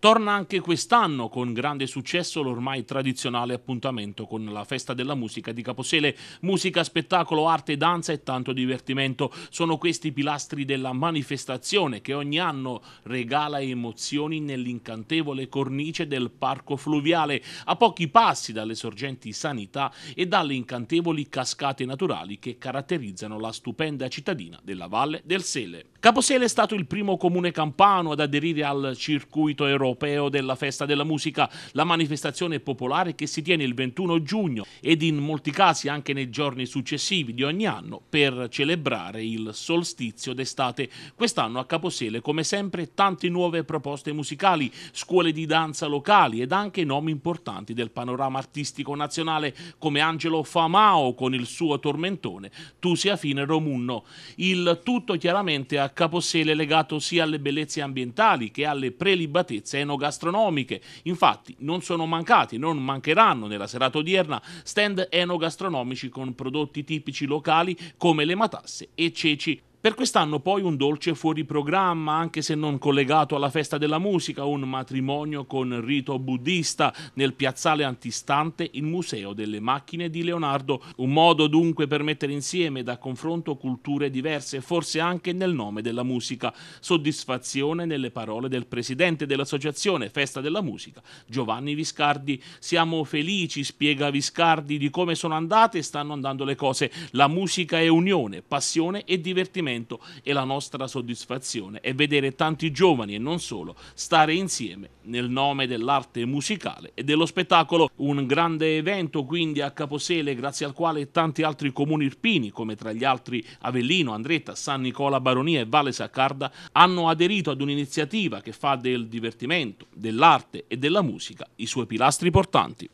Torna anche quest'anno con grande successo l'ormai tradizionale appuntamento con la Festa della Musica di Caposele. Musica, spettacolo, arte, danza e tanto divertimento sono questi pilastri della manifestazione che ogni anno regala emozioni nell'incantevole cornice del Parco Fluviale, a pochi passi dalle sorgenti sanità e dalle incantevoli cascate naturali che caratterizzano la stupenda cittadina della Valle del Sele. Caposele è stato il primo comune campano ad aderire al circuito europeo europeo della festa della musica, la manifestazione popolare che si tiene il 21 giugno ed in molti casi anche nei giorni successivi di ogni anno per celebrare il solstizio d'estate. Quest'anno a Caposele come sempre tante nuove proposte musicali, scuole di danza locali ed anche nomi importanti del panorama artistico nazionale come Angelo Famao con il suo tormentone Tu sia fine Romunno. Il tutto chiaramente a Caposele legato sia alle bellezze ambientali che alle prelibatezze enogastronomiche. Infatti non sono mancati, non mancheranno nella serata odierna stand enogastronomici con prodotti tipici locali come le matasse e ceci. Per quest'anno poi un dolce fuori programma, anche se non collegato alla festa della musica, un matrimonio con rito buddista nel piazzale antistante il Museo delle Macchine di Leonardo, un modo dunque per mettere insieme da confronto culture diverse, forse anche nel nome della musica. Soddisfazione nelle parole del presidente dell'associazione Festa della Musica, Giovanni Viscardi. Siamo felici, spiega Viscardi, di come sono andate e stanno andando le cose. La musica è unione, passione e divertimento divertimento e la nostra soddisfazione è vedere tanti giovani e non solo stare insieme nel nome dell'arte musicale e dello spettacolo. Un grande evento quindi a Caposele grazie al quale tanti altri comuni irpini come tra gli altri Avellino, Andretta, San Nicola Baronia e Valle Saccarda hanno aderito ad un'iniziativa che fa del divertimento, dell'arte e della musica i suoi pilastri portanti.